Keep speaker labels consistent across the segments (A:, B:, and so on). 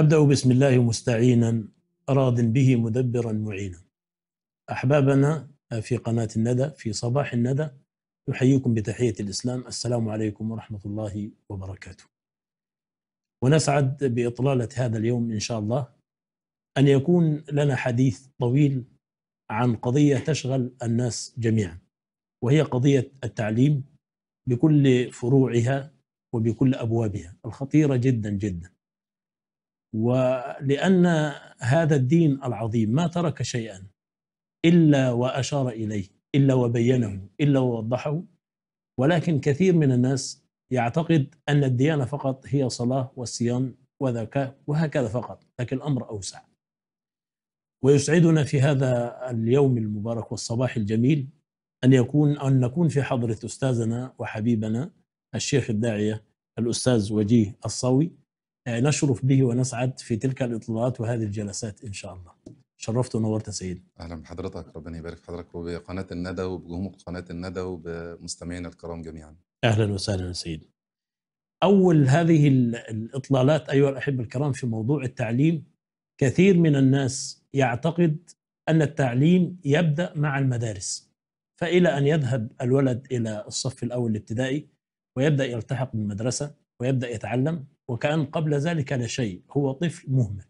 A: أبدأ بسم الله مستعينا راض به مدبرا معينا أحبابنا في قناة الندى في صباح الندى نحييكم بتحية الإسلام السلام عليكم ورحمة الله وبركاته ونسعد بإطلالة هذا اليوم إن شاء الله أن يكون لنا حديث طويل عن قضية تشغل الناس جميعا وهي قضية التعليم بكل فروعها وبكل أبوابها الخطيرة جدا جدا ولأن هذا الدين العظيم ما ترك شيئا إلا وأشار إليه إلا وبينه إلا ووضحه ولكن كثير من الناس يعتقد أن الديانة فقط هي صلاة والصيام وذكاء وهكذا فقط لكن الأمر أوسع ويسعدنا في هذا اليوم المبارك والصباح الجميل أن يكون أن نكون في حضرة أستاذنا وحبيبنا الشيخ الداعية الأستاذ وجيه الصوي آه، نشرف به ونسعد في تلك الاطلالات وهذه الجلسات ان شاء الله. شرفت ونورت سيدي.
B: اهلا بحضرتك ربنا يبارك في حضرتك وبقناه الندى وبجمهور قناه الندى وبمستمعينا الكرام جميعا. اهلا وسهلا سيدي.
A: اول هذه الاطلالات ايها الاحبه الكرام في موضوع التعليم كثير من الناس يعتقد ان التعليم يبدا مع المدارس. فإلى أن يذهب الولد إلى الصف الأول الابتدائي ويبدأ يلتحق بالمدرسة ويبدأ يتعلم وكان قبل ذلك لا شيء هو طفل مهمل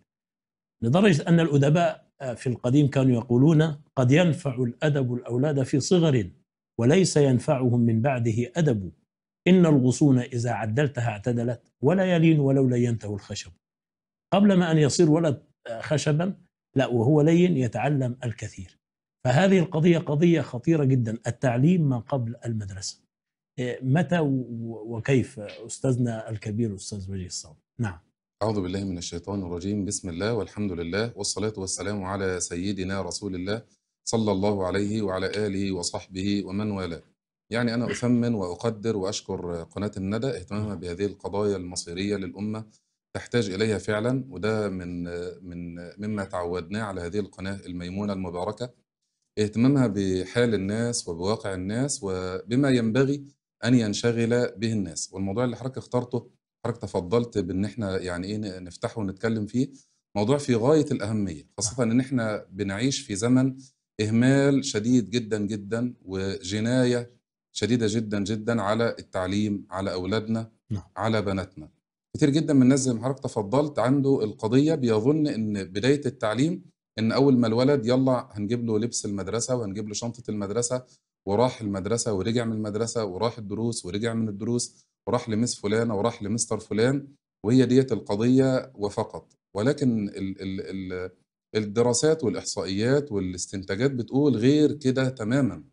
A: لدرجة أن الأدباء في القديم كانوا يقولون قد ينفع الأدب الأولاد في صغر وليس ينفعهم من بعده أدب إن الغصون إذا عدلتها اعتدلت ولا يلين ولو لينته الخشب قبل ما أن يصير ولد آه، خشبا لا وهو لين يتعلم الكثير فهذه القضية قضية خطيرة جدا التعليم ما قبل المدرسة متى وكيف أستاذنا الكبير أستاذ وجيه الصوم نعم
B: أعوذ بالله من الشيطان الرجيم بسم الله والحمد لله والصلاة والسلام على سيدنا رسول الله صلى الله عليه وعلى آله وصحبه ومن والاه يعني أنا أثمن وأقدر وأشكر قناة الندى اهتمامها نعم. بهذه القضايا المصيرية للأمة تحتاج إليها فعلا وده من من مما تعودناه على هذه القناة الميمونة المباركة اهتمامها بحال الناس وبواقع الناس وبما ينبغي أن ينشغل به الناس والموضوع اللي حضرتك اخترته حضرتك تفضلت بأن احنا يعني إيه نفتحه ونتكلم فيه موضوع في غاية الأهمية خاصة إن احنا بنعيش في زمن إهمال شديد جدا جدا وجناية شديدة جدا جدا على التعليم على أولادنا نعم. على بناتنا كتير جدا من الناس زي ما حضرتك تفضلت عنده القضية بيظن إن بداية التعليم ان اول ما الولد يلا هنجيب له لبس المدرسه وهنجيب له شنطه المدرسه وراح المدرسة ورجع من المدرسة وراح الدروس ورجع من الدروس وراح لمس فلانة وراح لمستر فلان وهي ديت القضية وفقط ولكن ال ال ال الدراسات والإحصائيات والاستنتاجات بتقول غير كده تماما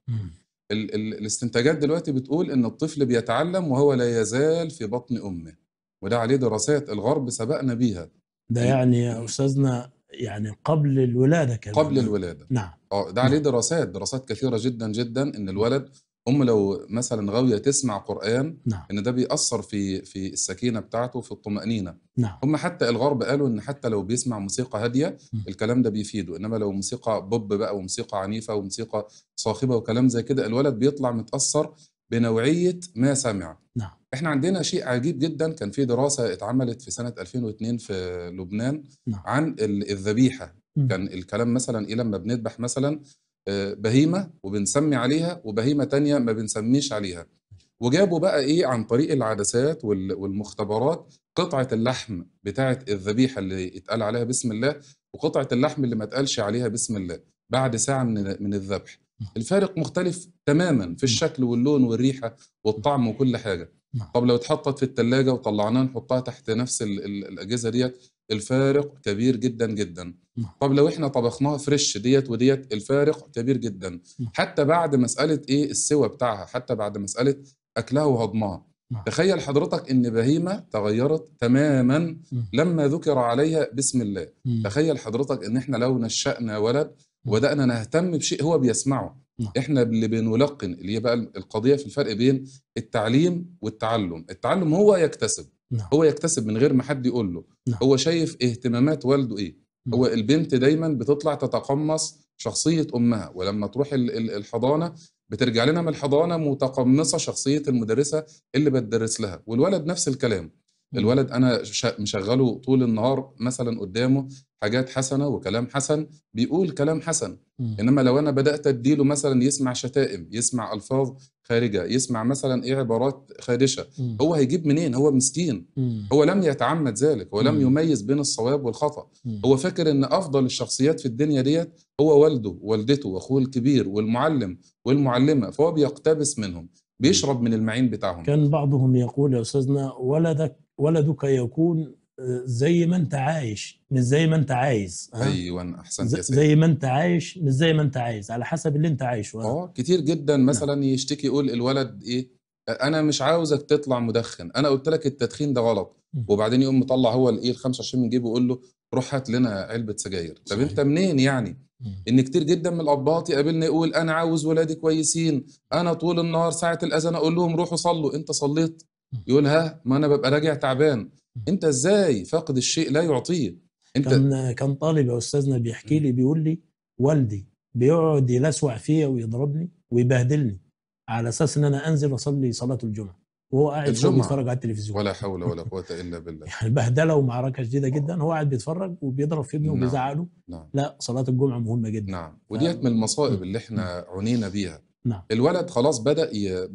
B: ال ال الاستنتاجات دلوقتي بتقول إن الطفل بيتعلم وهو لا يزال في بطن أمه وده عليه دراسات الغرب سبقنا بيها
A: ده يعني يا أستاذنا يعني قبل الولاده كمان قبل الولاده نعم
B: اه ده عليه نعم. دراسات دراسات كثيره جدا جدا ان الولد ام لو مثلا غاويه تسمع قران نعم. ان ده بيأثر في في السكينه بتاعته في الطمأنينه نعم. هم حتى الغرب قالوا ان حتى لو بيسمع موسيقى هاديه م. الكلام ده بيفيده انما لو موسيقى بوب بقى وموسيقى عنيفه وموسيقى صاخبه وكلام زي كده الولد بيطلع متأثر بنوعيه ما سمع نعم احنا عندنا شيء عجيب جدا كان في دراسه اتعملت في سنه 2002 في لبنان نعم. عن الذبيحه م. كان الكلام مثلا ايه لما بنذبح مثلا آه، بهيمه وبنسمي عليها وبهيمه تانية ما بنسميش عليها وجابوا بقى ايه عن طريق العدسات والمختبرات قطعه اللحم بتاعه الذبيحه اللي اتقال عليها بسم الله وقطعه اللحم اللي ما اتقالش عليها بسم الله بعد ساعه من من الذبح نعم. الفارق مختلف تماما في نعم. الشكل واللون والريحه والطعم وكل حاجه نعم. طب لو اتحطت في الثلاجه وطلعناها نحطها تحت نفس الاجهزه ديت الفارق كبير جدا جدا طب لو احنا طبخناها فريش ديت وديت الفارق كبير جدا حتى بعد مساله ايه السوى بتاعها حتى بعد مساله اكلها وهضمها تخيل حضرتك ان بهيمه تغيرت تماما لما ذكر عليها بسم الله تخيل حضرتك ان احنا لو نشأنا ولد وبدانا نهتم بشيء هو بيسمعه نعم. احنا اللي بنلقن اللي هي بقى القضيه في الفرق بين التعليم والتعلم التعلم هو يكتسب نعم. هو يكتسب من غير ما حد يقول له نعم. هو شايف اهتمامات والده ايه نعم. هو البنت دايما بتطلع تتقمص شخصيه امها ولما تروح الحضانه بترجع لنا من الحضانه متقمصه شخصيه المدرسه اللي بتدرس لها والولد نفس الكلام الولد انا مشغله طول النهار مثلا قدامه حاجات حسنه وكلام حسن بيقول كلام حسن انما لو انا بدات اديله مثلا يسمع شتائم يسمع الفاظ خارجه يسمع مثلا ايه عبارات خادشه هو هيجيب منين هو مسكين هو لم يتعمد ذلك ولم يميز بين الصواب والخطا هو فاكر ان افضل الشخصيات في الدنيا ديت هو والده والدته واخوه الكبير والمعلم والمعلمه فهو بيقتبس منهم بيشرب من المعين بتاعهم
A: كان بعضهم يقول يا استاذنا ولدك ولدك يكون آه، زي ما انت عايش مش زي ما انت عايز ايوه احسنت يا زي ما انت عايش مش زي ما انت عايز على حسب اللي انت عايشه اه
B: كتير جدا نعم. مثلا نعم. يشتكي يقول الولد ايه انا مش عاوزك تطلع مدخن انا قلت لك التدخين ده غلط وبعدين يقوم مطلع هو الايه ال 25 من جيبه يقول له روح هات لنا علبه سجاير طب انت منين يعني ان كتير جدا من الاباط يقابلنا يقول انا عاوز ولادي كويسين انا طول النهار ساعه الاذان اقول لهم روحوا صلوا انت صليت يقول ها ما انا ببقى راجع تعبان انت ازاي فاقد الشيء لا يعطيه
A: انت كان كان طالب يا استاذنا بيحكي لي بيقول لي والدي بيقعد يلسوع فيا ويضربني ويبهدلني على اساس ان انا انزل اصلي صلاه الجمعه وهو قاعد بيتفرج على التلفزيون ولا حول ولا
B: قوه الا بالله
A: يعني بهدله ومعركه شديده جدا هو قاعد بيتفرج وبيضرب في ابنه نعم. وبيزعله نعم. لا صلاه الجمعه مهمه جدا نعم
B: وديت من المصائب اللي احنا عنينا بيها نعم الولد خلاص بدا ي...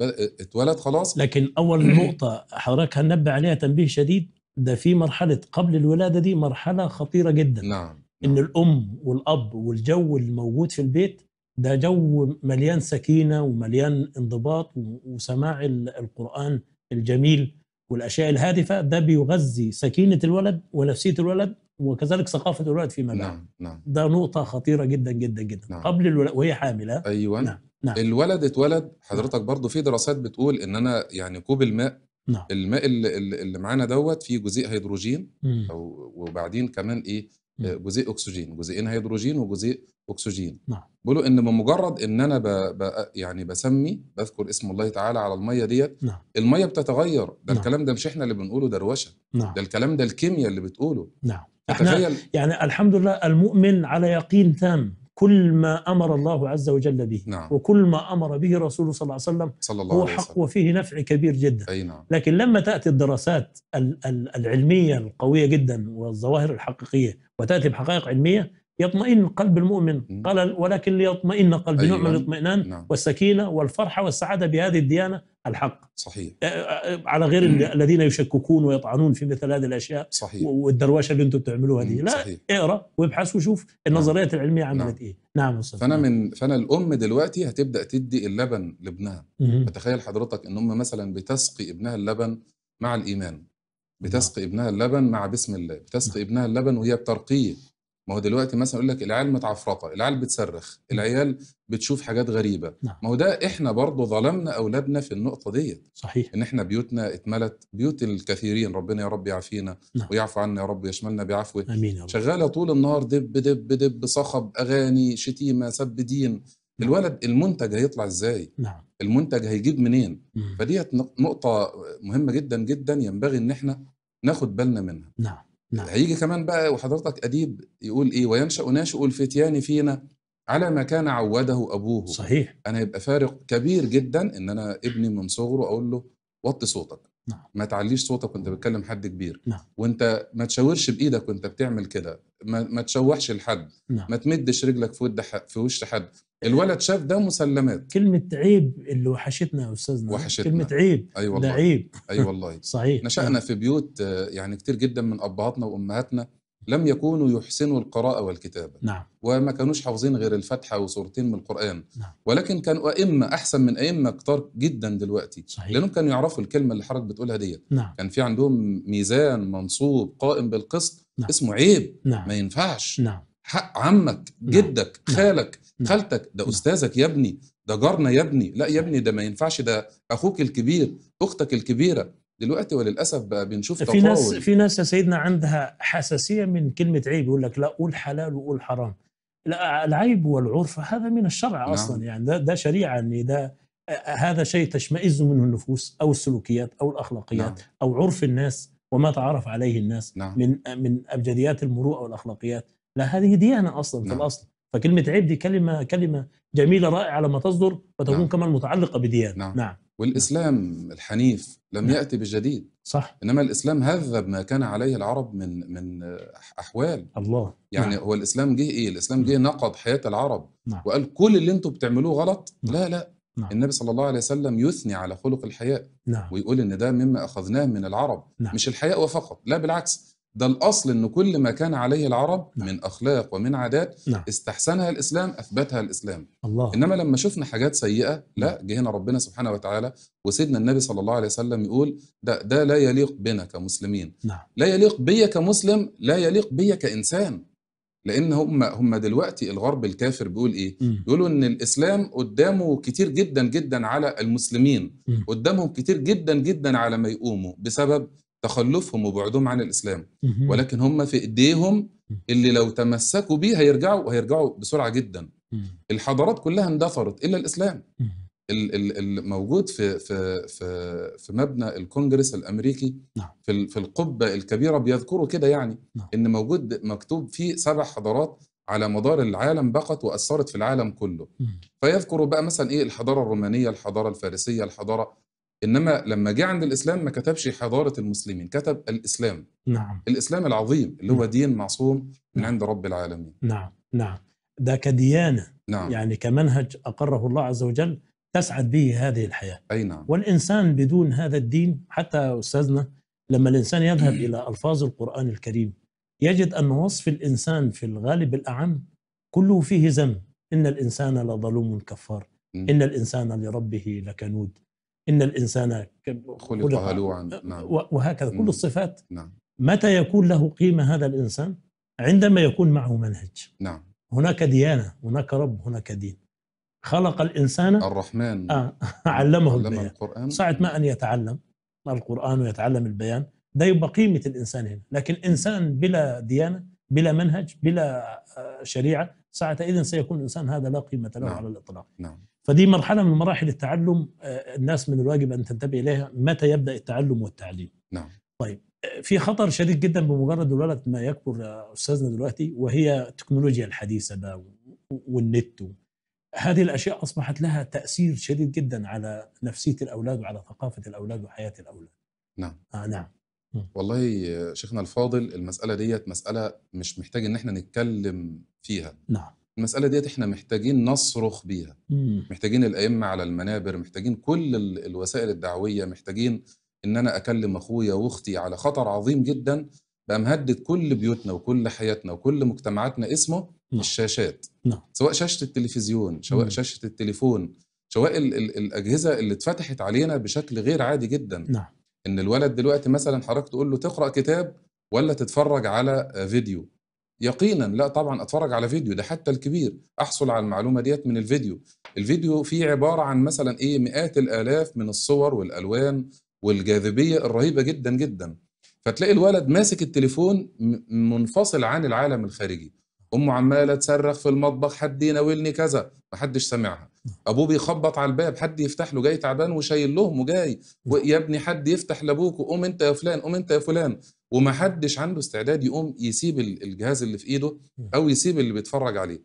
B: اتولد خلاص
A: لكن اول نقطه حضرتك هننبه عليها تنبيه شديد ده في مرحله قبل الولاده دي مرحله خطيره جدا نعم،, نعم ان الام والاب والجو الموجود في البيت ده جو مليان سكينه ومليان انضباط وسماع القران الجميل والاشياء الهادفه ده بيغذي سكينه الولد ونفسيه الولد وكذلك ثقافه الولد فيما بعد نعم نعم ده نقطه خطيره جدا جدا جدا نعم. قبل الولد وهي حامله ايوه نعم
B: نعم. الولد اتولد حضرتك نعم. برضو في دراسات بتقول ان انا يعني كوب الماء نعم. الماء اللي, اللي معانا دوت فيه جزيء هيدروجين مم. أو وبعدين كمان ايه مم. آه، جزيء اكسجين جزيئين هيدروجين وجزيء اكسجين نعم. بيقولوا ان بمجرد ان انا ب... ب... يعني بسمي بذكر اسم الله تعالى على الميه ديت نعم. الميه بتتغير ده نعم. الكلام ده مش احنا اللي بنقوله دروشه نعم. ده الكلام ده الكيمياء اللي بتقوله
A: نعم احنا يعني الحمد لله المؤمن على يقين تام كل ما امر الله عز وجل به نعم. وكل ما امر به رسول صلى الله عليه وسلم صلى الله هو عليه وسلم. حق وفيه نفع كبير جدا أي نعم. لكن لما تاتي الدراسات العلميه القويه جدا والظواهر الحقيقيه وتاتي بحقائق علميه يطمئن قلب المؤمن قال ولكن ليطمئن قلبي أيوة. نعم الاطمئنان نعم. والسكينه والفرحه والسعاده بهذه الديانه الحق صحيح أه، أه، على غير الذين يشككون ويطعنون في مثل هذه الاشياء صحيح والدروشه اللي انتم بتعملوها دي لا صحيح. اقرا وابحث وشوف نعم. النظريات نعم. العلميه عملت نعم. ايه نعم صحيح. فانا نعم.
B: من فانا الام دلوقتي هتبدا تدي اللبن لابنها فتخيل حضرتك ان ام مثلا بتسقي ابنها اللبن مع الايمان نعم. بتسقي ابنها اللبن مع بسم الله بتسقي ابنها اللبن وهي بترقيه ما هو دلوقتي مثلا يقول لك العيال متعفرطه، العيال بتصرخ، العيال بتشوف حاجات غريبه، نعم. ما هو ده احنا برضه ظلمنا اولادنا في النقطه ديت صحيح ان احنا بيوتنا اتملت بيوت الكثيرين ربنا يا رب يعافينا نعم. ويعفو عنا يا رب يشملنا بعفوه امين يا رب. شغاله طول النهار دب دب دب صخب اغاني شتيمه سب دين نعم. الولد المنتج هيطلع ازاي؟ نعم المنتج هيجيب منين؟ فديت نقطه مهمه جدا جدا ينبغي ان احنا ناخد بالنا منها
C: نعم نعم.
B: هيجي كمان بقى وحضرتك أديب يقول إيه وينشأ ناشئ الفتيان فينا على ما كان عوده أبوه صحيح أنا يبقى فارق كبير جدا إن أنا ابني من صغره أقول له وطي صوتك نعم. ما تعليش صوتك وانت بتكلم حد كبير نعم. وانت ما تشاورش بايدك وانت بتعمل كده ما, ما تشوحش لحد نعم. ما تمدش رجلك في ود في وش حد الولد شاف ده مسلمات
A: كلمة عيب اللي وحشتنا يا استاذنا وحشتنا كلمة عيب أي أيوة والله. ده عيب
B: اي أيوة والله صحيح نشأنا في بيوت آه، يعني كتير جدا من ابهاتنا وامهاتنا لم يكونوا يحسنوا القراءة والكتابة نعم. وما كانوش حافظين غير الفاتحة وسورتين من القرآن نعم. ولكن كانوا أئمة أحسن من أئمة كتار جدا دلوقتي صحيح. لأنهم كانوا يعرفوا الكلمة اللي حضرتك بتقولها ديت نعم. كان في عندهم ميزان منصوب قائم بالقسط نعم. اسمه عيب نعم. ما ينفعش نعم. حق عمك نعم. جدك نعم. خالك نعم. خالتك ده نعم. أستاذك يا ابني ده جارنا يا ابني لا يا نعم. ابني ده ما ينفعش ده أخوك الكبير أختك الكبيرة دلوقتي وللاسف بقى بنشوف في ناس في
A: ناس يا سيدنا عندها حساسيه من كلمه عيب يقول لك لا قول حلال وقول حرام لا العيب والعرف هذا من الشرع نعم. اصلا يعني ده ده شريعه ان ده هذا شيء تشمئز منه النفوس او السلوكيات او الاخلاقيات نعم. او عرف الناس وما تعرف عليه الناس نعم. من من ابجديات المروءه والاخلاقيات لا هذه ديانه اصلا نعم. في الاصل فكلمه عيب دي كلمه كلمه جميله رائعه لما تصدر وتكون نعم. كمان متعلقه بديانه نعم, نعم. نعم. والاسلام الحنيف لم نعم. ياتي بجديد
B: صح انما الاسلام هذب ما كان عليه العرب من من احوال الله يعني نعم. هو الاسلام جه ايه الاسلام جه نعم. نقض حياه العرب نعم. وقال كل اللي انتم بتعملوه غلط نعم. لا لا نعم. النبي صلى الله عليه وسلم يثني على خلق الحياء نعم. ويقول ان ده مما اخذناه من العرب نعم. مش الحياء وفقط لا بالعكس ده الاصل ان كل ما كان عليه العرب نعم. من اخلاق ومن عادات نعم. استحسنها الاسلام اثبتها الاسلام الله. انما لما شفنا حاجات سيئه لا جه هنا ربنا سبحانه وتعالى وسيدنا النبي صلى الله عليه وسلم يقول ده ده لا يليق بنا كمسلمين نعم. لا يليق بيا كمسلم لا يليق بيا كانسان لان هم هم دلوقتي الغرب الكافر بيقول ايه بيقولوا ان الاسلام قدامه كتير جدا جدا على المسلمين قدامهم كتير جدا جدا على ما يقوموا بسبب تخلفهم وبعدهم عن الاسلام ولكن هم في ايديهم اللي لو تمسكوا بيه هيرجعوا وهيرجعوا بسرعه جدا الحضارات كلها اندثرت الا الاسلام الموجود في في في في مبنى الكونجرس الامريكي نعم. في في القبه الكبيره بيذكروا كده يعني نعم. ان موجود مكتوب فيه سبع حضارات على مدار العالم بقت واثرت في العالم كله فيذكروا بقى مثلا ايه الحضاره الرومانيه الحضاره الفارسيه الحضاره انما لما جه عند الاسلام ما كتبش حضاره المسلمين كتب الاسلام نعم الاسلام العظيم اللي هو نعم. دين معصوم من نعم. عند رب
A: العالمين نعم نعم ده كديانه نعم يعني كمنهج اقره الله عز وجل تسعد به هذه الحياه اي نعم والانسان بدون هذا الدين حتى استاذنا لما الانسان يذهب الى الفاظ القران الكريم يجد ان وصف الانسان في الغالب الاعم كله فيه ذنب ان الانسان لظلوم كفار ان الانسان لربه لكنود إن الإنسان خلق هلوعا نعم. وهكذا كل الصفات نعم. متى يكون له قيمة هذا الإنسان عندما يكون معه منهج نعم. هناك ديانة هناك رب هناك دين خلق الإنسان الرحمن آه علمه علم البيان القرآن ساعة ما أن يتعلم القرآن ويتعلم البيان ده يبقى قيمة الإنسان هنا لكن إنسان بلا ديانة بلا منهج بلا آه، شريعة اذا سيكون الإنسان هذا لا قيمة له نعم. على الإطلاق نعم فدي مرحلة من مراحل التعلم آه، الناس من الواجب أن تنتبه إليها متى يبدأ التعلم والتعليم نعم طيب آه، في خطر شديد جدا بمجرد الولد ما يكبر يا أستاذنا دلوقتي وهي التكنولوجيا الحديثة بقى والنت هذه الأشياء أصبحت لها تأثير شديد جدا على نفسية الأولاد وعلى ثقافة الأولاد وحياة الأولاد نعم آه نعم
B: والله شيخنا الفاضل المسألة ديت مسألة مش محتاج إن احنا نتكلم فيها نعم المسألة ديت احنا محتاجين نصرخ بيها، إمم. محتاجين الأئمة على المنابر، محتاجين كل الوسائل الدعوية، محتاجين إن أنا أكلم أخويا وأختي على خطر عظيم جدًا بقى مهدد كل بيوتنا وكل حياتنا وكل مجتمعاتنا اسمه نعم. الشاشات، نعم. سواء شاشة التلفزيون، سواء مم. شاشة التليفون، سواء ال ال الأجهزة اللي اتفتحت علينا بشكل غير عادي جدًا. نعم. إن الولد دلوقتي مثلًا حضرتك تقول له تقرأ كتاب ولا تتفرج على فيديو. يقينا لا طبعا اتفرج على فيديو ده حتى الكبير احصل على المعلومه ديت من الفيديو الفيديو فيه عباره عن مثلا ايه مئات الالاف من الصور والالوان والجاذبيه الرهيبه جدا جدا فتلاقي الولد ماسك التليفون منفصل عن العالم الخارجي امه عماله تصرخ في المطبخ حد يناولني كذا محدش سامعها ابوه بيخبط على الباب حد يفتح له جاي تعبان وشايل لهم وجاي يا ابني حد يفتح لابوك قوم انت يا فلان قوم انت يا فلان ومحدش عنده استعداد يقوم يسيب الجهاز اللي في ايده او يسيب اللي بيتفرج عليه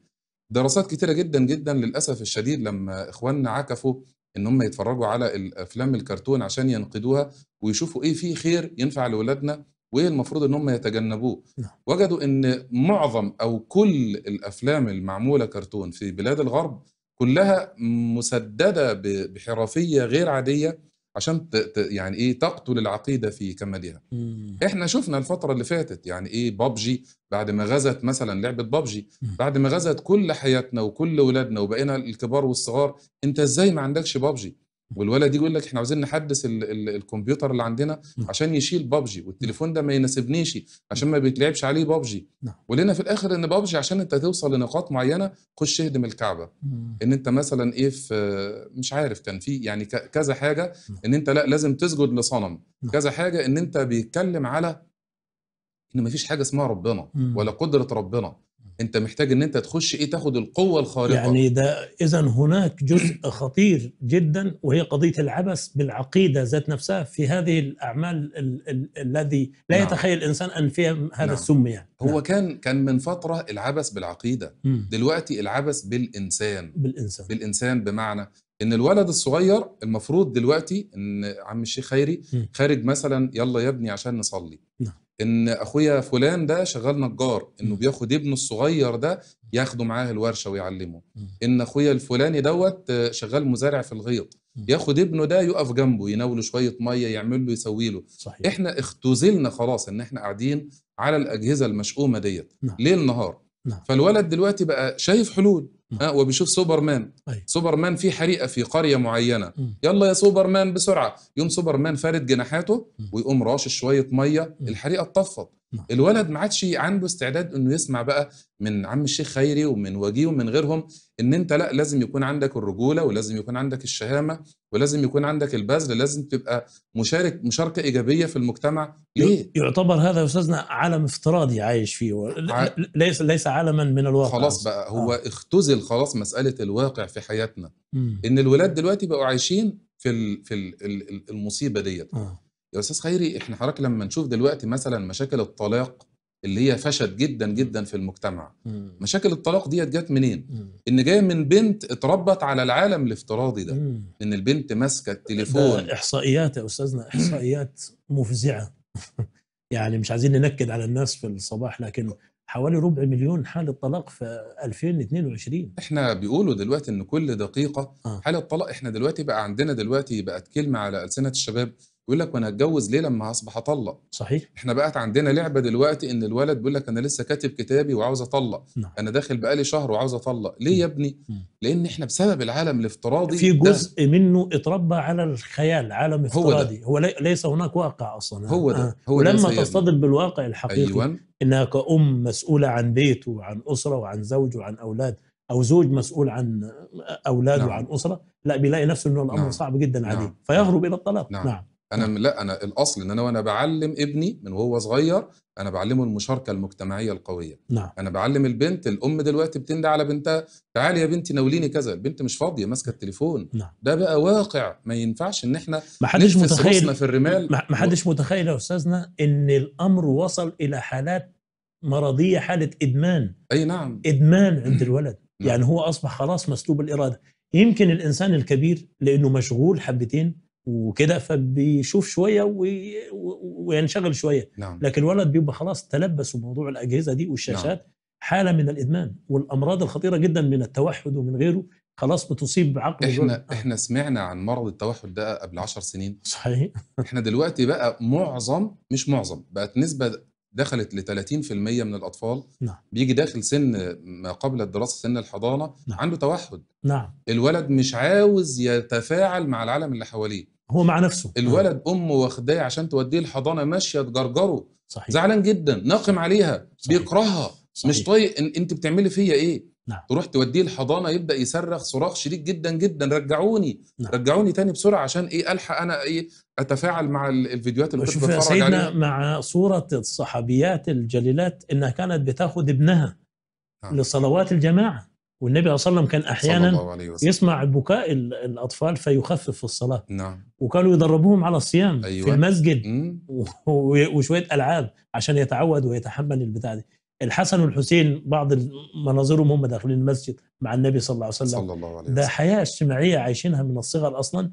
B: دراسات كتيره جدا جدا للاسف الشديد لما اخواننا عكفوا ان هم يتفرجوا على الافلام الكرتون عشان ينقدوها ويشوفوا ايه فيه خير ينفع لاولادنا وايه المفروض ان هم يتجنبوه نعم. وجدوا ان معظم او كل الافلام المعموله كرتون في بلاد الغرب كلها مسدده بحرفيه غير عاديه عشان ت... ت... يعني ايه تقتل العقيده في كمالها مم. احنا شفنا الفتره اللي فاتت يعني ايه بابجي بعد ما غزت مثلا لعبه بابجي مم. بعد ما غزت كل حياتنا وكل ولادنا وبقينا الكبار والصغار انت ازاي ما عندكش بابجي والولد يقول لك احنا عاوزين نحدث الـ الـ الكمبيوتر اللي عندنا عشان يشيل بابجي والتليفون ده ما يناسبنيش عشان ما بيتلعبش عليه بابجي نعم. ولنا في الاخر ان بابجي عشان انت توصل لنقاط معينه خش اهدم الكعبه ان انت مثلا ايه في مش عارف كان في يعني كذا حاجه ان انت لا لازم تسجد لصنم نعم. كذا حاجه ان انت بيتكلم على ان ما فيش حاجه اسمها ربنا ولا قدره ربنا انت محتاج ان انت تخش ايه تاخد القوه الخارقه يعني
A: ده اذا هناك جزء خطير جدا وهي قضيه العبث بالعقيده ذات نفسها في هذه الاعمال الذي لا نعم. يتخيل الانسان ان فيها هذا نعم. السمية يعني. هو نعم. كان كان من فتره
B: العبث بالعقيده مم. دلوقتي العبث بالانسان بالانسان بالانسان بمعنى ان الولد الصغير المفروض دلوقتي ان عم الشيخ خيري مم. خارج مثلا يلا يا ابني عشان نصلي نعم. ان اخويا فلان ده شغال نجار انه بياخد ابنه الصغير ده ياخده معاه الورشه ويعلمه ان اخويا الفلاني دوت شغال مزارع في الغيط ياخد ابنه ده يقف جنبه يناوله شويه ميه يعمل له يسوي له صحيح. احنا اختزلنا خلاص ان احنا قاعدين على الاجهزه المشؤومه ديت نعم. ليل نهار نعم. فالولد دلوقتي بقى شايف حلول ها آه، وبيشوف سوبرمان أي. طيب. سوبرمان في حريقه في قريه معينه م. يلا يا سوبرمان بسرعه يوم سوبرمان فارد جناحاته ويقوم راشش شويه ميه الحريقه اتطفت نعم. الولد ما عادش عنده استعداد انه يسمع بقى من عم الشيخ خيري ومن وجيه ومن غيرهم ان انت لا لازم يكون عندك الرجوله ولازم يكون عندك الشهامه ولازم يكون عندك البذل لازم تبقى مشارك مشاركه ايجابيه في المجتمع
A: ليه؟ يعتبر هذا يا استاذنا عالم افتراضي عايش فيه ع... ليس ليس عالما من الواقع خلاص
B: بقى هو آه. اختزل خلاص مساله الواقع في حياتنا مم. ان الولاد دلوقتي بقوا عايشين في ال... في ال... المصيبه ديت آه. يا استاذ خيري احنا حضرتك لما نشوف دلوقتي مثلا مشاكل الطلاق اللي هي فشت جدا جدا في المجتمع مم. مشاكل الطلاق ديت جت منين مم. ان جايه من بنت اتربت على العالم الافتراضي ده مم. ان البنت ماسكه التليفون احصائيات يا استاذنا
A: احصائيات مفزعه يعني مش عايزين ننكد على الناس في الصباح لكن حوالي ربع مليون حالة طلاق في 2022
B: احنا بيقولوا دلوقتي ان كل دقيقة آه. حالة طلاق احنا دلوقتي بقى عندنا دلوقتي بقت كلمة على ألسنة الشباب يقول لك وانا اتجوز ليه لما هصبح اطلق صحيح احنا بقت عندنا لعبه دلوقتي ان الولد بيقول لك انا لسه كاتب كتابي وعاوز اطلق نعم. انا داخل بقالي شهر وعاوز اطلق ليه م. يا نعم. ابني م. نعم. لان احنا بسبب العالم الافتراضي في جزء
A: ده. منه اتربى على الخيال عالم افتراضي هو, ده. هو ليس هناك واقع اصلا هو ده آه. هو لما تصطدم بالواقع الحقيقي أيوة. انها كأم مسؤوله عن بيت وعن اسره وعن زوج وعن اولاد او زوج مسؤول عن اولاد نعم. وعن اسره لا بيلاقي نفسه انه الامر نعم. صعب جدا عليه نعم.
B: فيهرب نعم. الى الطلاق نعم, نعم. انا لا انا الاصل ان انا وانا بعلم ابني من وهو صغير انا بعلمه المشاركه المجتمعيه القويه نعم. انا بعلم البنت الام دلوقتي بتندى على بنتها تعالي يا بنتي ناوليني كذا البنت مش فاضيه ماسكه التليفون نعم. ده بقى واقع ما ينفعش ان احنا محدش متخيل في الرمال محدش
A: متخيل يا استاذنا ان الامر وصل الى حالات مرضيه حاله ادمان اي نعم ادمان عند الولد نعم. يعني هو اصبح خلاص مسلوب الاراده يمكن الانسان الكبير لانه مشغول حبتين وكده فبيشوف شويه وي... وينشغل شويه نعم. لكن الولد بيبقى خلاص تلبس بموضوع الاجهزه دي والشاشات نعم. حاله من الادمان والامراض الخطيره جدا من التوحد ومن غيره خلاص بتصيب عقل احنا الولد. احنا
B: سمعنا عن مرض التوحد ده قبل 10 سنين صحيح احنا دلوقتي بقى معظم مش معظم بقت نسبه دخلت ل 30% من الاطفال نعم. بيجي داخل سن ما قبل الدراسه سن الحضانه نعم. عنده توحد نعم الولد مش عاوز يتفاعل مع العالم اللي حواليه هو مع نفسه الولد امه واخداه عشان توديه الحضانه ماشيه تجرجره صحيح زعلان جدا ناقم عليها صحيح. بيكرهها صحيح. مش طايق إن انت بتعملي فيا ايه نعم. تروح توديه الحضانه يبدا يصرخ صراخ شديد جدا جدا رجعوني نعم. رجعوني تاني بسرعه عشان ايه الحق انا ايه اتفاعل مع الفيديوهات اللي كنت بتفرج سيدنا
A: مع صوره الصحابيات الجليلات انها كانت بتاخذ ابنها نعم. لصلوات الجماعه والنبي صلى الله عليه وسلم كان احيانا يسمع بكاء الاطفال فيخفف الصلاه نعم. وكانوا يدربوهم على الصيام أيوة. في المسجد وشويه العاب عشان يتعود ويتحمل البتاع دي الحسن والحسين بعض مناظرهم هم داخلين المسجد مع النبي صلى الله عليه وسلم صلى الله عليه وسلم. ده حياه اجتماعيه عايشينها من الصغر اصلا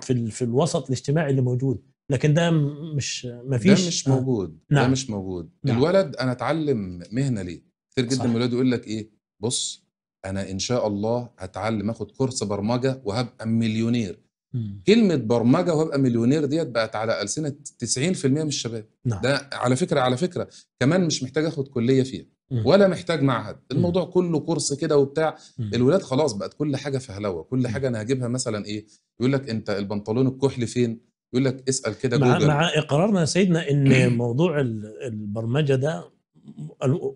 A: في في الوسط الاجتماعي اللي موجود لكن ده مش مفيش ده مش موجود
B: نعم. ده مش موجود نعم. الولد انا اتعلم مهنه ليه كتير جدا من الولاد يقول لك ايه بص انا ان شاء الله هتعلم اخد كورس برمجه وهبقى مليونير مم. كلمه برمجه وابقى مليونير ديت بقت على السنه 90% من الشباب نعم. ده على فكره على فكره كمان مش محتاج اخد كليه فيها مم. ولا محتاج معهد الموضوع مم. كله كورس كده وبتاع مم. الولاد خلاص بقت كل حاجه فهلوه كل حاجه انا هجيبها مثلا ايه يقول لك انت البنطلون الكحلي فين يقول لك اسال كده مع, جوجل. مع
A: اقرارنا يا سيدنا ان موضوع البرمجه ده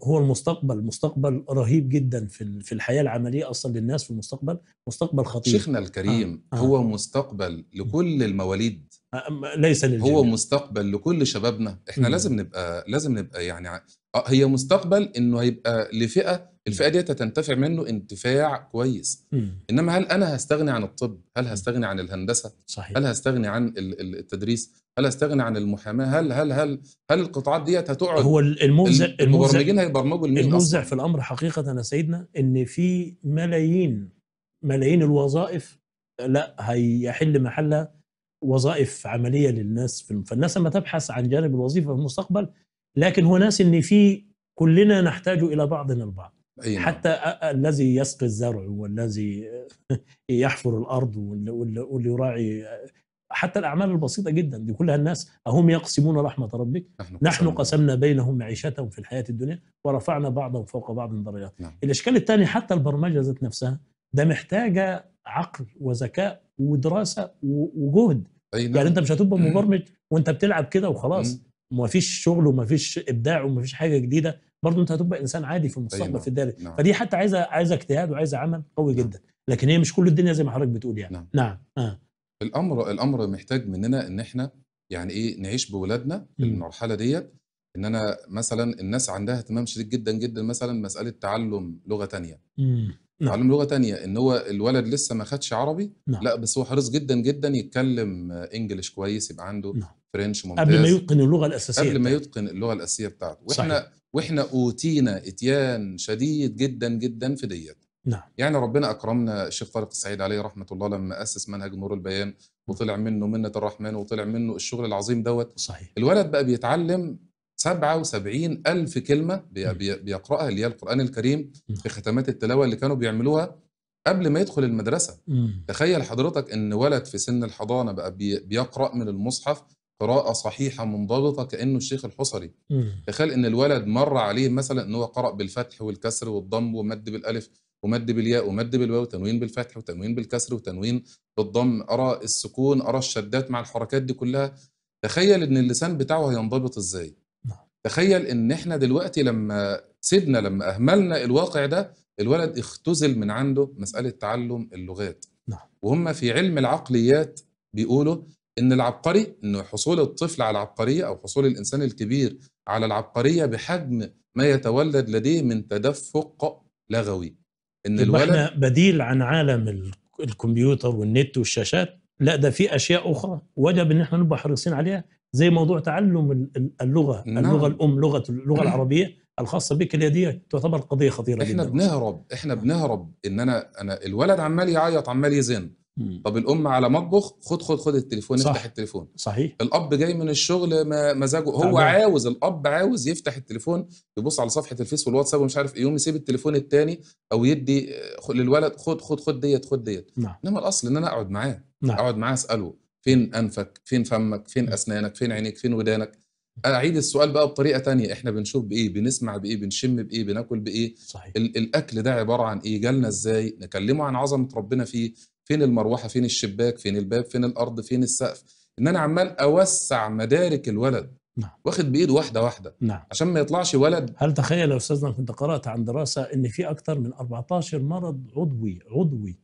A: هو المستقبل مستقبل رهيب جدا في في الحياه العمليه اصلا للناس في المستقبل مستقبل خطير شيخنا الكريم آه. آه. هو
B: مستقبل لكل المواليد آه، آه، ليس للجميع هو مستقبل لكل شبابنا احنا م. لازم نبقى لازم نبقى يعني آه، هي مستقبل انه هيبقى لفئه الفئه ديت هتنتفع منه انتفاع كويس مم. انما هل انا هستغني عن الطب هل هستغني عن الهندسه صحيح. هل هستغني عن التدريس هل هستغني عن المحاماه هل هل هل هل القطاعات ديت هتقعد هو الموزع المبرمجين هيبرمجوا الموزع, الموزع
A: في الامر حقيقه يا سيدنا ان في ملايين ملايين الوظائف لا هيحل محلها وظائف عمليه للناس فالناس لما تبحث عن جانب الوظيفه في المستقبل لكن هو ناس ان في كلنا نحتاج الى بعضنا البعض أينا. نعم. حتى الذي يسقي الزرع والذي يحفر الارض واللي يراعي حتى الاعمال البسيطه جدا دي كلها الناس اهم يقسمون رحمه ربك نحن, نحن قسمنا بينهم معيشتهم في الحياه الدنيا ورفعنا بعضهم فوق بعض درجات نعم. الاشكال الثاني حتى البرمجه ذات نفسها ده محتاجه عقل وذكاء ودراسه وجهد نعم. يعني انت مش هتبقى مبرمج وانت بتلعب كده وخلاص مم. ومفيش شغل ومفيش ابداع ومفيش حاجه جديده برضه انت هتبقى انسان عادي في المستقبل طيب. في الدارج نعم. فدي حتى عايزه عايزه اجتهاد وعايزه عمل قوي نعم. جدا لكن هي مش كل الدنيا زي ما حضرتك بتقول يعني نعم, نعم. آه.
B: الامر الامر محتاج مننا ان احنا يعني ايه نعيش بولادنا في المرحله ديت ان انا مثلا الناس عندها اهتمام شديد جدا جدا مثلا مساله تعلم لغه تانية مم. نعم. تعلم لغه تانية ان هو الولد لسه ما خدش عربي نعم. لا بس هو حريص جدا جدا يتكلم انجلش كويس يبقى عنده نعم. فرنش ممتاز قبل ما يتقن اللغه الاساسيه قبل ما يتقن اللغه الاساسيه بتاعته واحنا صحيح. واحنا اوتينا اتيان شديد جدا جدا في ديت نعم يعني ربنا اكرمنا الشيخ طارق السعيد عليه رحمه الله لما اسس منهج نور البيان وطلع منه منه الرحمن وطلع منه الشغل العظيم دوت صحيح الولد بقى بيتعلم 77 ألف كلمة بيقرأها اللي هي القرآن الكريم في ختمات التلاوة اللي كانوا بيعملوها قبل ما يدخل المدرسة تخيل حضرتك أن ولد في سن الحضانة بقى بيقرأ من المصحف قراءة صحيحة منضبطة كأنه الشيخ الحصري تخيل إن الولد مر عليه مثلا إن هو قرأ بالفتح والكسر والضم ومد بالألف ومد بالياء ومد بالواو تنوين بالفتح وتنوين بالكسر وتنوين بالضم أرى السكون أرى الشدات مع الحركات دي كلها تخيل إن اللسان بتاعه هينضبط إزاي نعم. تخيل إن إحنا دلوقتي لما سيبنا لما أهملنا الواقع ده الولد اختزل من عنده مسألة تعلم اللغات نعم. وهم في علم العقليات بيقولوا ان العبقري ان حصول الطفل على العبقريه او حصول الانسان الكبير على العبقريه بحجم ما يتولد لديه من تدفق
A: لغوي ان طيب، الولد احنا بديل عن عالم الكمبيوتر والنت والشاشات لا ده في اشياء اخرى وجب ان احنا نبقى حريصين عليها زي موضوع تعلم اللغه نعم. اللغه الام لغه اللغه نعم. العربيه الخاصه بك اللي دي تعتبر قضيه خطيره
B: احنا جدا بنهرب احنا بنهرب ان انا انا الولد عمال يعيط عمال يزن طب الام على مطبخ خد خد خد التليفون صح. افتح التليفون صحيح الاب جاي من الشغل مزاجه هو طبعا. عاوز الاب عاوز يفتح التليفون يبص على صفحه الفيس والواتساب ومش عارف ايه يقوم يسيب التليفون الثاني او يدي آه، للولد خد خد خد ديت خد ديت نعم. انما الاصل ان انا اقعد معاه نعم. اقعد معاه اساله فين انفك فين فمك فين اسنانك فين عينيك فين ودانك اعيد السؤال بقى بطريقه تانية احنا بنشوف بايه بنسمع بايه بنشم بايه بناكل بايه صحيح. الاكل ده عباره عن ايه جالنا ازاي نكلمه عن عظمه ربنا فيه فين المروحه فين الشباك فين الباب فين الارض فين السقف ان انا عمال اوسع مدارك الولد نعم. واخد بايد واحده واحده نعم. عشان ما
A: يطلعش ولد هل تخيل يا استاذنا كنت قرات عن دراسه ان في اكثر من 14 مرض عضوي عضوي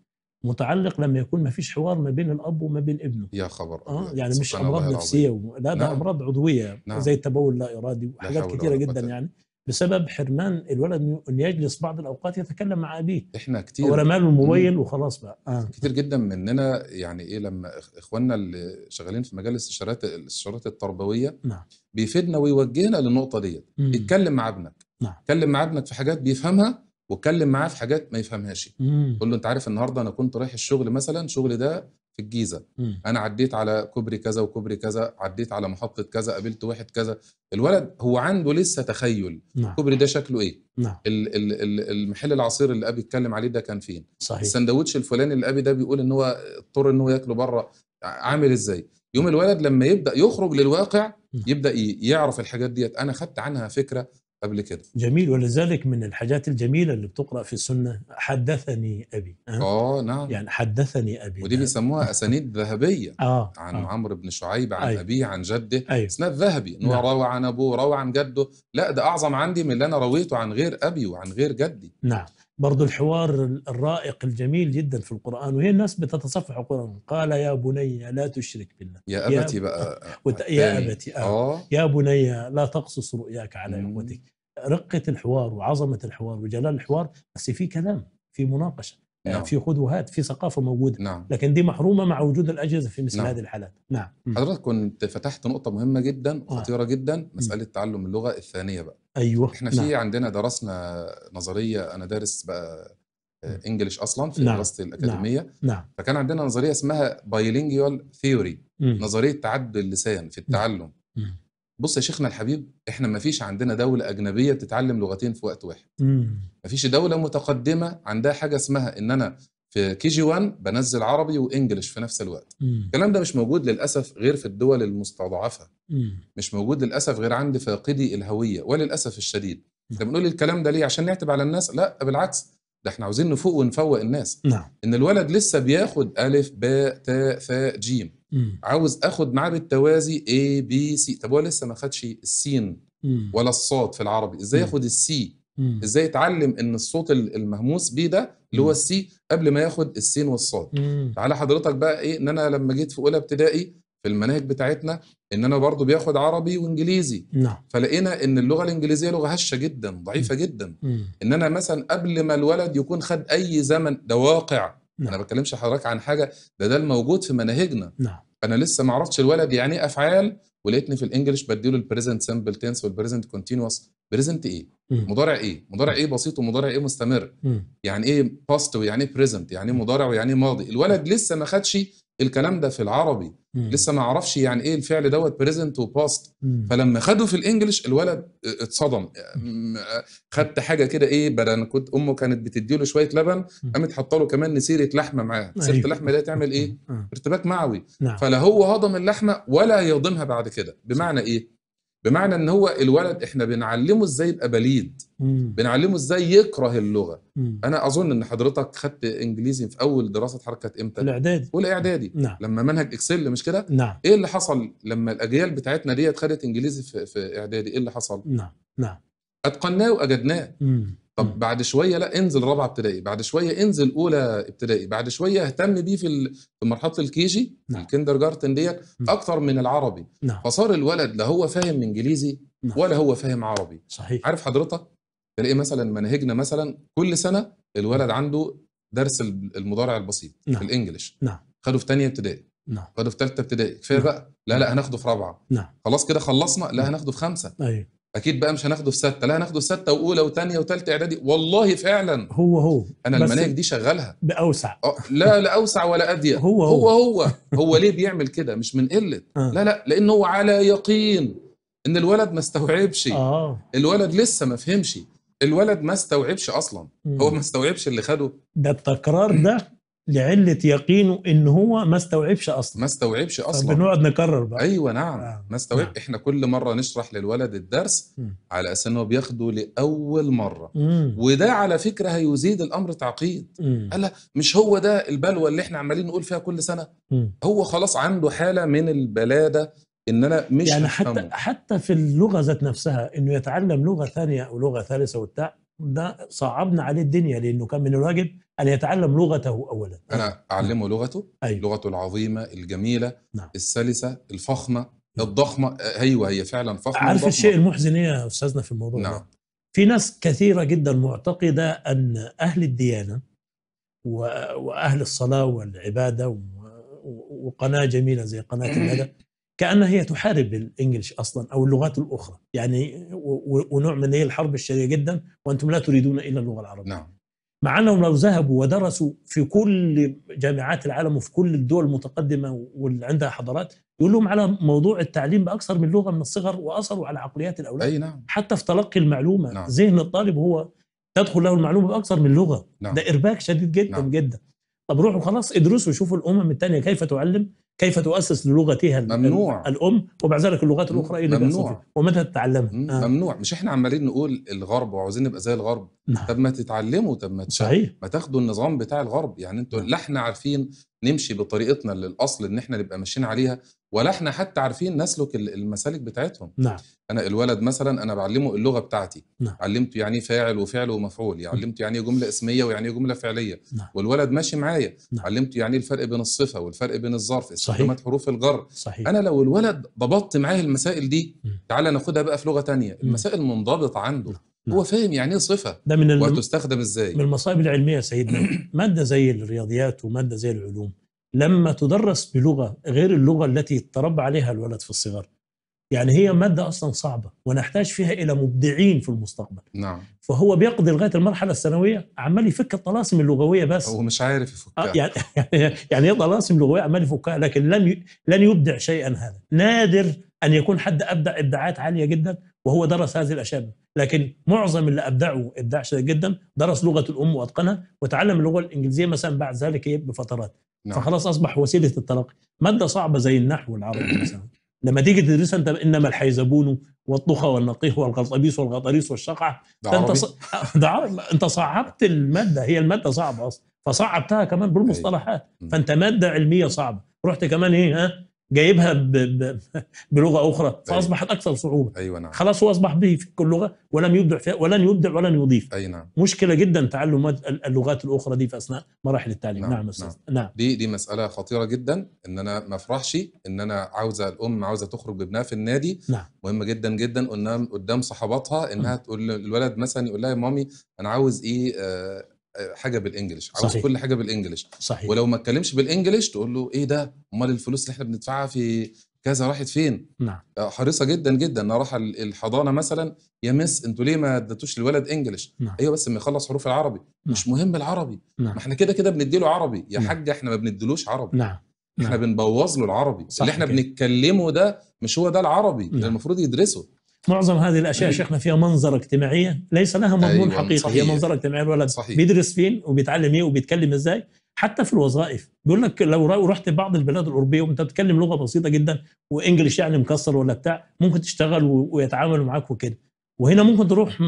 A: متعلق لما يكون ما فيش حوار ما بين الاب وما بين ابنه
B: يا خبر آه يعني مش امراض نفسيه و... لا ده نعم. امراض
A: عضويه نعم. زي التبول لا ارادي وحاجات كتيره جدا يعني بسبب حرمان الولد ان يجلس بعض الاوقات يتكلم مع ابيه احنا كتير هو رمى الموبايل وخلاص بقى آه. كتير جدا مننا
B: يعني ايه لما اخواننا اللي شغالين في مجال الاستشارات الاستشارات التربويه نعم بيفيدنا ويوجهنا للنقطه ديت اتكلم مع ابنك نعم اتكلم مع ابنك في حاجات بيفهمها واتكلم معاه في حاجات ما يفهمهاش قول له انت عارف النهارده انا كنت رايح الشغل مثلا شغل ده في الجيزه مم. انا عديت على كوبري كذا وكوبري كذا عديت على محطه كذا قابلت واحد كذا الولد هو عنده لسه تخيل نعم. كوبري ده شكله ايه نعم. ال ال ال المحل العصير اللي ابي اتكلم عليه ده كان فين صحيح السندوتش الفلاني اللي ابي ده بيقول ان هو اضطر ان هو ياكله بره عامل ازاي يوم الولد لما يبدا يخرج للواقع يبدا يعرف الحاجات ديت انا خدت عنها فكره قبل كده
A: جميل ولذلك من الحاجات الجميله اللي بتقرا في السنه حدثني ابي
B: اه نعم يعني
A: حدثني
B: ابي ودي بيسموها اسانيد ذهبيه آه, آه. عن آه. عمرو بن شعيب عن أيوه. ابيه عن جده أيوه. اسناد ذهبي انه نعم. روى عن ابوه روى عن جده لا ده اعظم عندي من اللي انا رويته عن غير ابي وعن غير جدي
A: نعم برضو الحوار الرائق الجميل جدا في القرآن وهي الناس بتتصفح القرآن قال يا بني لا تشرك بالله يا, يا أبتي بقى وت... يا أبتي آه. آه. يا بني لا تقصص رؤياك على إخوتك رقة الحوار وعظمة الحوار وجلال الحوار بس في كلام في مناقشة يعني نعم. في خذ في ثقافه موجوده نعم. لكن دي محرومه مع وجود الاجهزه في مثل نعم. هذه الحالات نعم حضرتك كنت فتحت نقطه مهمه جدا آه. وخطيره آه.
B: جدا مساله تعلم اللغه الثانيه بقى
A: ايوه احنا في نعم.
B: عندنا درسنا نظريه انا دارس بقى آه، انجلش اصلا في نعم. دراستي الاكاديميه نعم. نعم. فكان عندنا نظريه اسمها بايلينجوال ثيوري نظريه تعدد اللسان في التعلم مم. بص يا شيخنا الحبيب احنا ما فيش عندنا دولة أجنبية بتتعلم لغتين في وقت واحد ما فيش دولة متقدمة عندها حاجة اسمها إن أنا في كي جي 1 بنزل عربي وانجلش في نفس الوقت الكلام ده مش موجود للاسف غير في الدول المستضعفه مم. مش موجود للاسف غير عند فاقدي الهويه وللاسف الشديد انت بنقول الكلام ده ليه عشان نعتب على الناس لا بالعكس ده احنا عاوزين نفوق ونفوق الناس نعم. ان الولد لسه بياخد الف باء تاء ثاء جيم مم. عاوز اخد معاه بالتوازي اي بي سي طب هو لسه ما خدش السين مم. ولا الصاد في العربي ازاي ياخد السي مم. ازاي يتعلم ان الصوت المهموس بيه ده اللي هو السي قبل ما ياخد السين والصاد تعالى حضرتك بقى ايه ان انا لما جيت في اولى ابتدائي في المناهج بتاعتنا ان انا برضو بياخد عربي وانجليزي نعم. فلقينا ان اللغه الانجليزيه لغه هشه جدا ضعيفه مم. جدا مم. ان انا مثلا قبل ما الولد يكون خد اي زمن ده واقع نعم. انا بتكلمش حضرتك عن حاجه ده ده الموجود في مناهجنا نعم. انا لسه ما عرفتش الولد يعني ايه افعال ولقيتني في الانجليش بديله البريزنت سمبل تنس والبريزنت كونتينوس بريزنت ايه مم. مضارع ايه مضارع ايه بسيط ومضارع ايه مستمر مم. يعني ايه باست ويعني ايه بريزنت يعني ايه مضارع ويعني ايه ماضي الولد لسه ما خدش الكلام ده في العربي مم. لسه ما اعرفش يعني ايه الفعل دوت بريزنت وباست فلما خده في الانجليش الولد اتصدم خدت حاجه كده ايه بدل انا كنت امه كانت بتديله شويه لبن قامت حاطه له كمان نسيره لحمه معاه نسيره أيوه. اللحمه دي تعمل ايه آه. ارتباك معوي نعم. فلا هو هضم اللحمه ولا يهضمها بعد كده بمعنى ايه بمعنى ان هو الولد احنا بنعلمه ازاي يبقى بليد مم. بنعلمه ازاي يكره اللغه مم. انا اظن ان حضرتك خدت انجليزي في اول دراسه حركه امتى الاعدادي اولى اعدادي نعم. لما منهج اكسل مش كده نعم. ايه اللي حصل لما الاجيال بتاعتنا ديت خدت انجليزي في, في اعدادي ايه اللي حصل نعم نعم اتقناه واجدناه طب مم. بعد شويه لا انزل رابعه ابتدائي بعد شويه انزل اولى ابتدائي بعد شويه اهتم بيه في في مرحله الكيجي نعم. الكندر جارتن ديت اكتر من العربي نعم. فصار الولد لا هو فاهم انجليزي نعم. ولا هو فاهم عربي صحيح عارف حضرتك تلاقي مثلا مناهجنا مثلا كل سنه الولد عنده درس المضارع البسيط نعم. في الانجليش نعم خده في ثانيه ابتدائي نعم خده في ثالثه ابتدائي كفايه نعم. بقى لا لا هناخده في رابعه نعم خلاص كده خلصنا لا هناخده في خمسه ايوه اكيد بقى مش هناخده في سته لا هناخده في سته واولى وثانيه وثالثه اعدادي والله فعلا هو هو انا المناهج دي شغالها باوسع آه، لا لا اوسع ولا اضيق هو هو هو هو, هو ليه بيعمل كده مش من قله آه. لا لا لانه على يقين ان الولد ما استوعبش آه. الولد لسه ما فهمش الولد ما استوعبش اصلا مم. هو ما استوعبش اللي خده
A: ده التكرار ده لعله يقينه ان هو ما استوعبش اصلا ما استوعبش اصلا بنقعد نكرر بقى ايوه نعم آه.
B: ما استوعب نعم. احنا كل مره نشرح للولد الدرس م. على اساس انه بياخده لاول مره م. وده على فكره هيزيد الامر تعقيد قال مش هو ده البلوى اللي احنا عمالين نقول فيها كل سنه م. هو خلاص عنده حاله من البلاده ان انا مش يعني حتى حتى حتى
A: في اللغه ذات نفسها انه يتعلم لغه ثانيه او لغه ثالثه وبتاع ده صعبنا عليه الدنيا لانه كان من الواجب ان يتعلم لغته اولا
B: انا اعلمه لغته أيوة. لغته العظيمه الجميله نعم. السلسه الفخمه نعم. الضخمه ايوه هي فعلا فخمه عارف وضخمة. الشيء
A: المحزن ايه يا استاذنا في الموضوع نعم. في ناس كثيره جدا معتقده ان اهل الديانه واهل الصلاه والعباده وقناه جميله زي قناه الهدى كانها هي تحارب الانجليش اصلا او اللغات الاخرى يعني ونوع من هي الحرب الشديده جدا وانتم لا تريدون الا اللغه العربيه نعم. مع انهم لو ذهبوا ودرسوا في كل جامعات العالم وفي كل الدول المتقدمه واللي عندها حضارات يقول لهم على موضوع التعليم باكثر من لغه من الصغر واثروا على عقليات الاولاد أي نعم. حتى في تلقي المعلومه نعم. ذهن الطالب هو تدخل له المعلومه باكثر من لغه نعم. ده ارباك شديد جدا نعم. جدا طب روحوا خلاص ادرسوا شوفوا الامم الثانيه كيف تعلم كيف تؤسس للغتها ممنوع. الام ومع ذلك اللغات الاخرى ايه اللي ممنوع ومتى تتعلمها؟ آه.
B: ممنوع مش احنا عمالين نقول الغرب وعاوزين نبقى زي الغرب نعم. طب ما تتعلموا طب ما صحيح ما تاخدوا النظام بتاع الغرب يعني انتوا نعم. لا احنا عارفين نمشي بطريقتنا للاصل ان احنا نبقى ماشيين عليها ولا احنا حتى عارفين نسلك المسالك بتاعتهم نعم انا الولد مثلا انا بعلمه اللغه بتاعتي نعم. علمته يعني إيه فاعل وفعل ومفعول يعني علمته يعني إيه جمله اسميه ويعني إيه جمله فعليه نعم. والولد ماشي معايا نعم. علمته يعني الفرق بين الصفه والفرق بين الظرف استخدامات حروف الجر صحيح. انا لو الولد ضبطت معاه المسائل دي تعال ناخدها بقى في لغه تانية المسائل منضبطه عنده نعم. نعم. هو فاهم يعني ايه صفه ده من الم... وتستخدم ازاي
A: من المصائب العلميه يا سيدنا ماده زي الرياضيات وماده زي العلوم لما تدرس بلغه غير اللغه التي تربى عليها الولد في الصغر يعني هي ماده اصلا صعبه ونحتاج فيها الى مبدعين في المستقبل نعم فهو بيقضي لغايه المرحله الثانويه عمال يفك الطلاسم اللغويه بس هو مش عارف يفكها آه، يعني يعني طلاسم لغويه عمال يفكها لكن لم ي... لن يبدع شيئا هذا نادر ان يكون حد ابدع ابداعات عاليه جدا وهو درس هذه الاشياء لكن معظم اللي ابدعوا ابداع شديد جدا درس لغه الام واتقنها وتعلم اللغه الانجليزيه مثلا بعد ذلك بفترات نعم. فخلاص اصبح وسيله التلقي ماده صعبه زي النحو العربي مثلا لما تيجي تدرسها انت انما الحيزبون والطخة والنقيه والغطابيس والغطريس والشقعة ده انت ص... ده عربي. انت صعبت الماده هي الماده صعبه اصلا فصعبتها كمان بالمصطلحات فانت ماده علميه صعبه رحت كمان ايه ها جايبها ب... ب... بلغه اخرى فاصبحت اكثر صعوبه ايوه نعم خلاص هو اصبح به في كل لغه ولم يبدع فيها ولن يبدع ولن يضيف اي نعم مشكله جدا تعلم اللغات الاخرى دي في اثناء مراحل التعليم نعم نعم, نعم. نعم.
B: دي دي مساله خطيره جدا ان انا ما افرحش ان انا عاوزه الام عاوزه تخرج بابنها في النادي نعم مهمه جدا جدا قدام قدام صحباتها انها تقول الولد مثلا يقول لها يا مامي انا عاوز ايه آه آه، حاجه بالانجلش عاوز كل حاجه بالانجلش صحيح ولو ما اتكلمش بالانجلش تقول له ايه ده امال الفلوس اللي احنا بندفعها في كذا راحت فين نعم آه، حريصه جدا جدا انا راح الحضانه مثلا يا مس انتوا ليه ما اديتوش للولد انجلش نعم. ايوه بس ما يخلص حروف العربي نعم. مش مهم العربي نعم. ما احنا كده كده بنديله عربي يا نعم. حاج احنا ما بنديلوش عربي نعم احنا نعم. بنبوظ له العربي صح اللي احنا كده. بنتكلمه ده مش هو ده العربي نعم. اللي المفروض يدرسه
A: معظم هذه الاشياء شيخنا فيها منظر اجتماعيه ليس لها مضمون أيوة حقيقي صحيح. هي منظره اجتماعيه الولد صحيح. بيدرس فين وبيتعلم ايه وبيتكلم ازاي حتى في الوظائف بيقول لك لو رحت بعض البلاد الاوروبيه وانت بتتكلم لغه بسيطه جدا وانجلش يعني مكسر ولا بتاع ممكن تشتغل ويتعاملوا معاك وكده وهنا ممكن تروح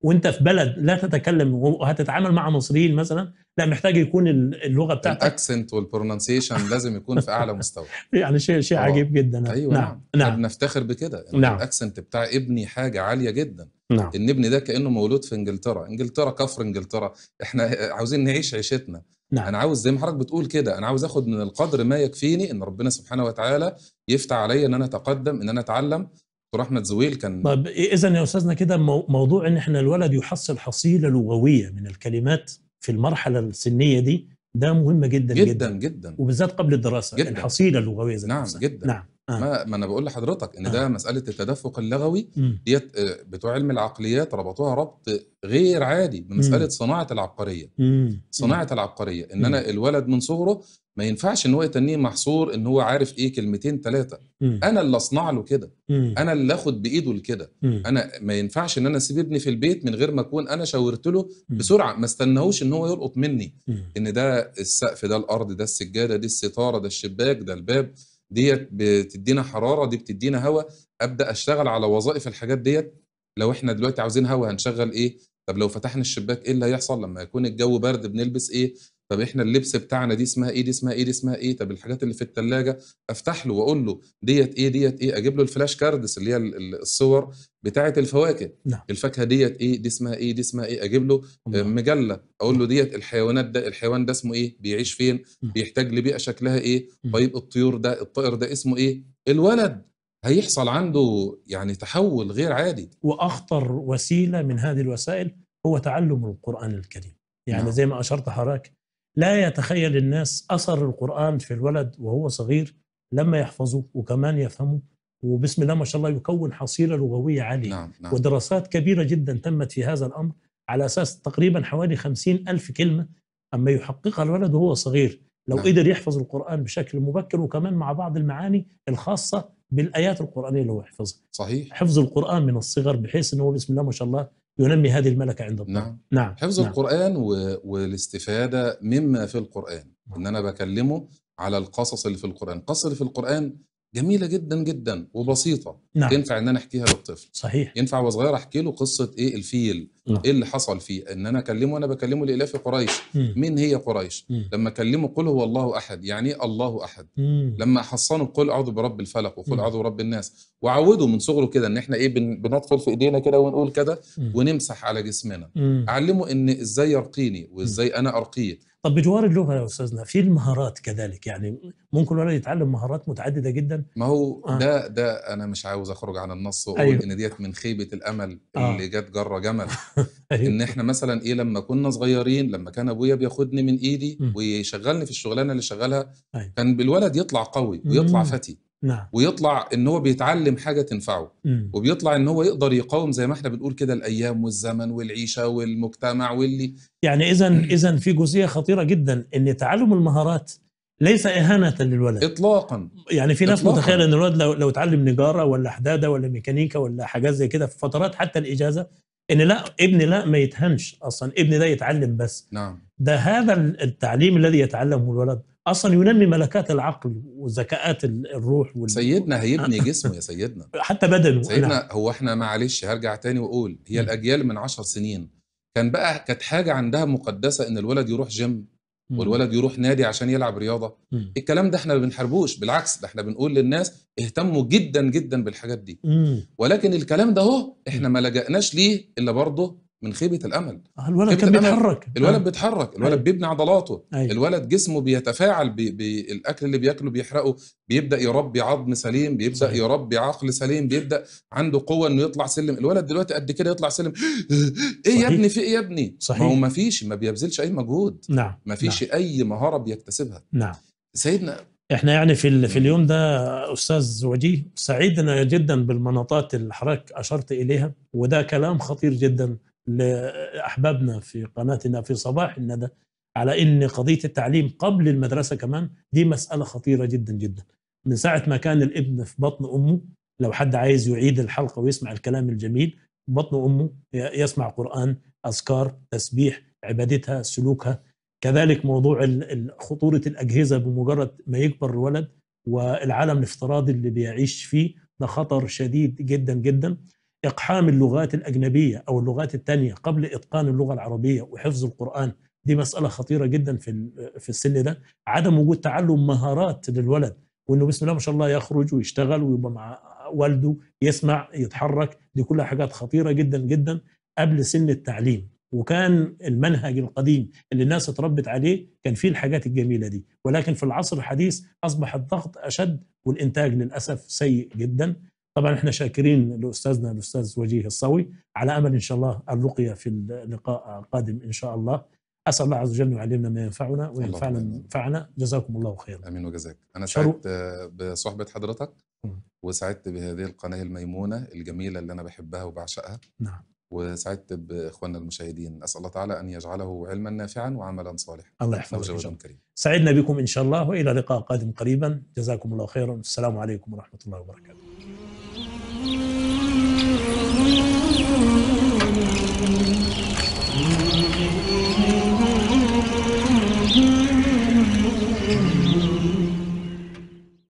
A: وانت في بلد لا تتكلم وهتتعامل مع مصريين مثلا لا محتاج يكون اللغه بتاعتك الاكسنت والبرونانسيشن لازم يكون
B: في اعلى مستوى
A: يعني شيء شيء عجيب جدا أيوة نعم نعم.
B: نعم بنفتخر بكده يعني نعم. الاكسنت بتاع ابني حاجه عاليه جدا نعم. ان ابني ده كانه مولود في انجلترا انجلترا كفر انجلترا احنا عاوزين نعيش عيشتنا نعم. انا عاوز زي ما حضرتك بتقول كده انا عاوز اخد من القدر ما يكفيني ان ربنا سبحانه وتعالى يفتح عليا ان انا اتقدم ان انا اتعلم دكتور احمد زويل
A: كان طب اذا يا استاذنا كده موضوع ان احنا الولد يحصل حصيله لغويه من الكلمات في المرحله السنيه دي ده مهم جدا جدا جدا, جدا. وبالذات قبل الدراسه
B: جدا. الحصيله اللغويه زي نعم نفسها. جدا نعم آه. ما, ما انا بقول لحضرتك ان آه. ده مساله التدفق اللغوي ديت آه، بتوع علم العقليات ربطوها ربط غير عادي بمساله مم. صناعه العبقريه
C: مم. صناعه مم.
B: العبقريه ان مم. انا الولد من صغره ما ينفعش ان هو يتنيه محصور ان هو عارف ايه كلمتين ثلاثه انا اللي اصنع له كده انا اللي اخد بايده لكده انا ما ينفعش ان انا اسيب ابني في البيت من غير ما اكون انا شاورت له بسرعه ما استناهوش ان هو يلقط مني ان ده السقف ده الارض ده السجاده دي الستاره ده الشباك ده الباب ديت بتدينا حراره دي بتدينا هواء ابدا اشتغل على وظائف الحاجات ديت لو احنا دلوقتي عاوزين هواء هنشغل ايه طب لو فتحنا الشباك ايه اللي هيحصل لما يكون الجو برد بنلبس ايه طب احنا اللبس بتاعنا دي اسمها ايه دي اسمها ايه دي اسمها ايه طب الحاجات اللي في الثلاجه افتح له واقول له ديت ايه ديت ايه اجيب له الفلاش كاردس اللي هي الصور بتاعه الفواكه نعم. الفاكهه ديت ايه دي اسمها ايه دي اسمها ايه اجيب له آه، مجله اقول له ديت الحيوانات ده الحيوان ده اسمه ايه بيعيش فين نعم. بيحتاج لبيئه شكلها ايه نعم. طيب الطيور ده الطائر ده اسمه ايه الولد هيحصل عنده يعني تحول
A: غير عادي واخطر وسيله من هذه الوسائل هو تعلم القران الكريم يعني نعم. زي ما اشرت حضرتك لا يتخيل الناس اثر القران في الولد وهو صغير لما يحفظه وكمان يفهمه وبسم الله ما شاء الله يكون حصيله لغويه عاليه نعم نعم. ودراسات كبيره جدا تمت في هذا الامر على اساس تقريبا حوالي خمسين الف كلمه اما يحققها الولد وهو صغير لو نعم. قدر يحفظ القران بشكل مبكر وكمان مع بعض المعاني الخاصه بالايات القرانيه اللي هو يحفظها صحيح حفظ القران من الصغر بحيث ان هو بسم الله ما شاء الله ينمي هذه الملكة عند الله نعم, نعم. حفظ نعم. القرآن
B: و... والاستفادة مما في القرآن نعم. إن أنا بكلمه على القصص اللي في القرآن القصص اللي في القرآن جميله جدا جدا وبسيطه نعم. ينفع ان انا احكيها للطفل صحيح ينفع وصغير احكي له قصه ايه الفيل نعم. ايه اللي حصل فيه ان انا اكلمه انا بكلمه لالاف قريش مم. مين هي قريش مم. لما اكلمه قل هو الله احد يعني ايه الله احد مم. لما احصنه قل اعوذ برب الفلق وقل اعوذ برب الناس وعوده من صغره كده ان احنا ايه بندخل في ايدينا كده ونقول كده ونمسح على جسمنا مم. اعلمه ان ازاي يرقيني وازاي انا ارقيه
A: طب بجوار اللغه يا استاذنا في المهارات كذلك يعني ممكن الولد يتعلم مهارات متعدده جدا
B: ما هو آه. ده ده انا مش عاوز اخرج عن النص واقول أيوه. ان ديت من خيبه الامل آه. اللي جت جره جمل أيوه. ان احنا مثلا ايه لما كنا صغيرين لما كان ابويا بياخدني من ايدي م. ويشغلني في الشغلانه اللي شغالها أيوه. كان بالولد يطلع قوي ويطلع م. فتي نعم. ويطلع ان هو بيتعلم حاجه تنفعه مم. وبيطلع ان هو يقدر يقاوم زي ما احنا بنقول كده الايام والزمن والعيشه والمجتمع واللي يعني
A: اذا اذا في جزئيه خطيره جدا ان تعلم المهارات ليس اهانه للولد اطلاقا يعني في ناس متخيل ان الولد لو لو اتعلم نجاره ولا حداده ولا ميكانيكا ولا حاجات زي كده في فترات حتى الاجازه ان لا ابني لا ما يتهنش اصلا ابني ده يتعلم بس نعم ده هذا التعليم الذي يتعلمه الولد اصلا ينمي ملكات العقل وذكاءات الروح وال... سيدنا هيبني جسمه
B: يا سيدنا حتى بدنه سيدنا نعم. هو احنا معلش هرجع تاني واقول هي الاجيال من عشر سنين كان بقى كانت حاجه عندها مقدسه ان الولد يروح جيم والولد يروح نادي عشان يلعب رياضه م. الكلام ده احنا ما بنحاربوش بالعكس ده احنا بنقول للناس اهتموا جدا جدا بالحاجات دي م. ولكن الكلام ده اهو احنا ما لجأناش ليه الا برضه من خيبه الامل آه، الولد كان بيتحرك الولد آه. بيتحرك الولد آه. بيبني عضلاته آه. الولد جسمه بيتفاعل بالاكل اللي بياكله بيحرقه بيبدا يربي عظم سليم بيبدا صحيح. يربي عقل سليم بيبدا عنده قوه انه يطلع سلم الولد دلوقتي قد كده يطلع سلم ايه صحيح. يا ابني في ايه يا ابني صحيح. ما هو ما فيش ما بيبذلش اي مجهود
A: نعم
C: ما
B: فيش نعم. اي مهاره بيكتسبها نعم سيدنا
A: احنا يعني في في اليوم ده استاذ وجيه سعيدنا جدا بالمناطات اللي حضرتك اشرت اليها وده كلام خطير جدا لأحبابنا في قناتنا في صباح الندى على أن قضية التعليم قبل المدرسة كمان دي مسألة خطيرة جدا جدا من ساعة ما كان الابن في بطن أمه لو حد عايز يعيد الحلقة ويسمع الكلام الجميل بطن أمه يسمع قرآن أذكار تسبيح عبادتها سلوكها كذلك موضوع خطورة الأجهزة بمجرد ما يكبر الولد والعالم الافتراضي اللي بيعيش فيه ده خطر شديد جدا جدا إقحام اللغات الأجنبية أو اللغات الثانية قبل إتقان اللغة العربية وحفظ القرآن دي مسألة خطيرة جدا في في السن ده عدم وجود تعلم مهارات للولد وإنه بسم الله ما شاء الله يخرج ويشتغل ويبقى مع والده يسمع يتحرك دي كلها حاجات خطيرة جدا جدا قبل سن التعليم وكان المنهج القديم اللي الناس اتربت عليه كان فيه الحاجات الجميله دي ولكن في العصر الحديث اصبح الضغط اشد والانتاج للاسف سيء جدا طبعا احنا شاكرين لاستاذنا الاستاذ وجيه الصوي على امل ان شاء الله الرقيه في اللقاء القادم ان شاء الله اسال الله عز وجل ان يعلمنا ما ينفعنا وينفعنا فعنا جزاكم الله خيرا امين
B: وجزاك انا سعدت بصحبه حضرتك وسعدت بهذه القناه الميمونه الجميله اللي انا بحبها وبعشقها نعم وسعدت باخواننا المشاهدين اسال الله تعالى ان يجعله علما نافعا وعملا صالحا الله يحفظك كريم
A: سعدنا بكم ان شاء الله والى لقاء قادم قريبا جزاكم الله خيرا والسلام عليكم ورحمه الله وبركاته Mm-hmm.